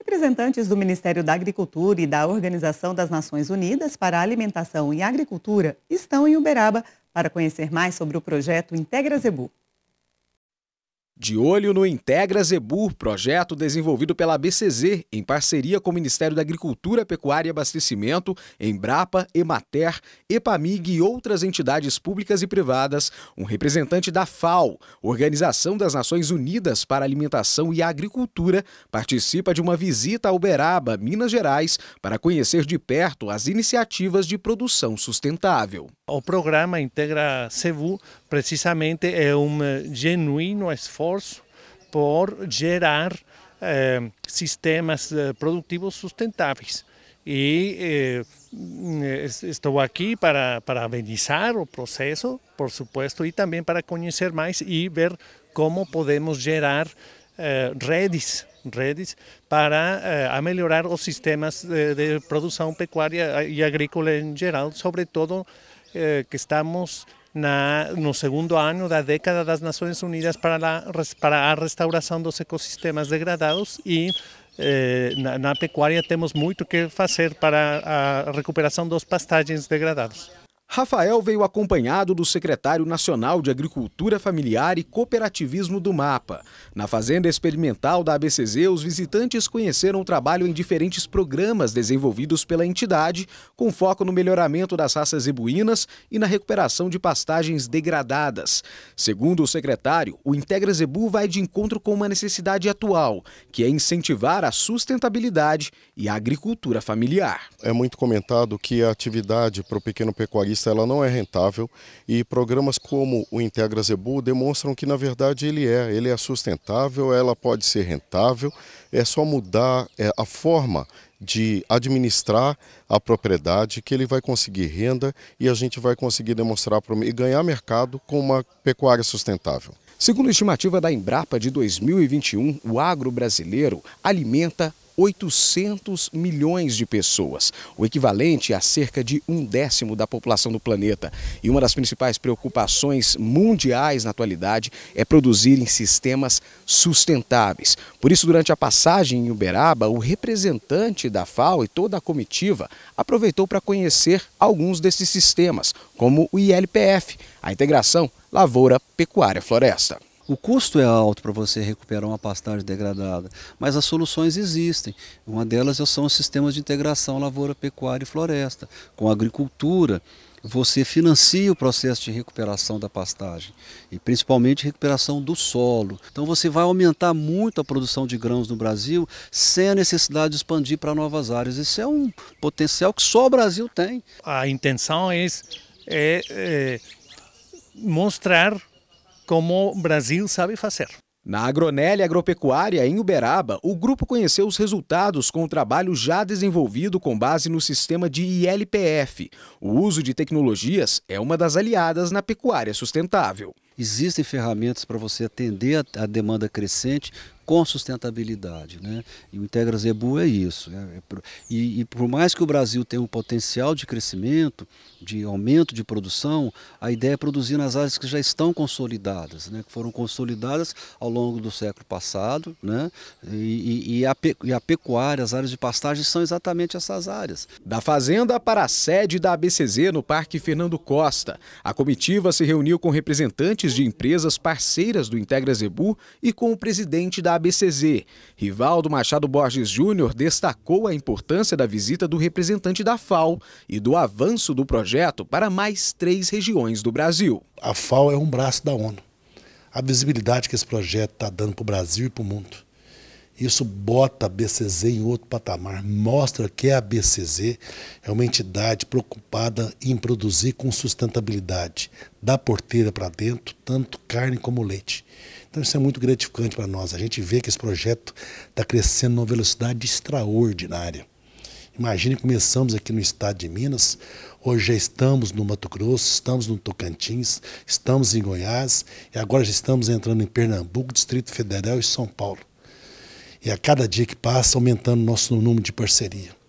Representantes do Ministério da Agricultura e da Organização das Nações Unidas para a Alimentação e Agricultura estão em Uberaba para conhecer mais sobre o projeto Integra Zebu. De olho no Integra Zebu, projeto desenvolvido pela BCZ em parceria com o Ministério da Agricultura, Pecuária e Abastecimento, Embrapa, Emater, Epamig e outras entidades públicas e privadas, um representante da FAO, Organização das Nações Unidas para a Alimentação e Agricultura, participa de uma visita a Uberaba, Minas Gerais, para conhecer de perto as iniciativas de produção sustentável. O programa Integra Zebu, precisamente é um genuíno esforço por generar eh, sistemas eh, productivos sustentables. y eh, aquí para parabenizar el proceso, por supuesto, y también para conocer más y ver cómo podemos generar eh, redes, redes para mejorar los sistemas de, producción pecuaria y agrícola en general, sobre todo que estamos na, no segundo ano da década das Nações Unidas para a, para a restauração dos ecossistemas degradados e eh, na, na pecuária temos muito que fazer para a recuperação dos pastagens degradados. Rafael veio acompanhado do secretário nacional de Agricultura Familiar e Cooperativismo do MAPA. Na Fazenda Experimental da ABCZ, os visitantes conheceram o trabalho em diferentes programas desenvolvidos pela entidade, com foco no melhoramento das raças zebuínas e na recuperação de pastagens degradadas. Segundo o secretário, o Integra Zebu vai de encontro com uma necessidade atual, que é incentivar a sustentabilidade e a agricultura familiar. É muito comentado que a atividade para o pequeno pecuarista vista ela não é rentável e programas como o Integra Zebu demonstram que na verdade ele é, ele é sustentável, ela pode ser rentável é só mudar é, a forma de administrar a propriedade, que ele vai conseguir renda e a gente vai conseguir demonstrar e ganhar mercado com uma pecuária sustentável. Segundo a estimativa da Embrapa de 2021, o agro brasileiro alimenta 800 milhões de pessoas, o equivalente a cerca de um décimo da população do planeta. E uma das principais preocupações mundiais na atualidade é produzir em sistemas sustentáveis. Por isso, durante a passagem, passagem em Uberaba, o representante da FAO e toda a comitiva aproveitou para conhecer alguns desses sistemas, como o ILPF, a integração lavoura-pecuária-floresta. O custo é alto para você recuperar uma pastagem degradada, mas as soluções existem. Uma delas é são os sistemas de integração lavoura, pecuária e floresta, com agricultura você financia o processo de recuperação da pastagem e principalmente recuperação do solo. Então você vai aumentar muito a produção de grãos no Brasil sem a necessidade de expandir para novas áreas. Isso é um potencial que só o Brasil tem. A intenção é, é, é mostrar como o Brasil sabe fazer. Na Agronelli Agropecuária, em Uberaba, o grupo conheceu os resultados com o trabalho já desenvolvido com base no sistema de ILPF. O uso de tecnologias é uma das aliadas na pecuária sustentável. Existem ferramentas para você atender a demanda crescente com sustentabilidade. Né? E o Integra Zebu é isso. É, é, e, e, por mais que o Brasil tenha um potencial de crescimento, de aumento de produção, a ideia é produzir nas áreas que já estão consolidadas, né? que foram consolidadas ao longo do século passado. Né? E, e, a, e a pecuária, as áreas de pastagem são exatamente essas áreas. Da fazenda para a sede da ABCZ no Parque Fernando Costa, a comitiva se reuniu com representantes de empresas parceiras do Integra Zebu e com o presidente da ABCZ. Rivaldo Machado Borges Júnior destacou a importância da visita do representante da FAO e do avanço do projeto para mais três regiões do Brasil. A FAO é um braço da ONU. A visibilidade que esse projeto está dando para o Brasil e para o mundo. Isso bota a BCZ em outro patamar, mostra que é a BCZ é uma entidade preocupada em produzir com sustentabilidade, da porteira para dentro, tanto carne como leite. Então isso é muito gratificante para nós. A gente vê que esse projeto está crescendo numa velocidade extraordinária. Imagine, começamos aqui no estado de Minas, hoje já estamos no Mato Grosso, estamos no Tocantins, estamos em Goiás e agora já estamos entrando em Pernambuco, Distrito Federal e São Paulo e a cada dia que passa aumentando nosso número de parceria.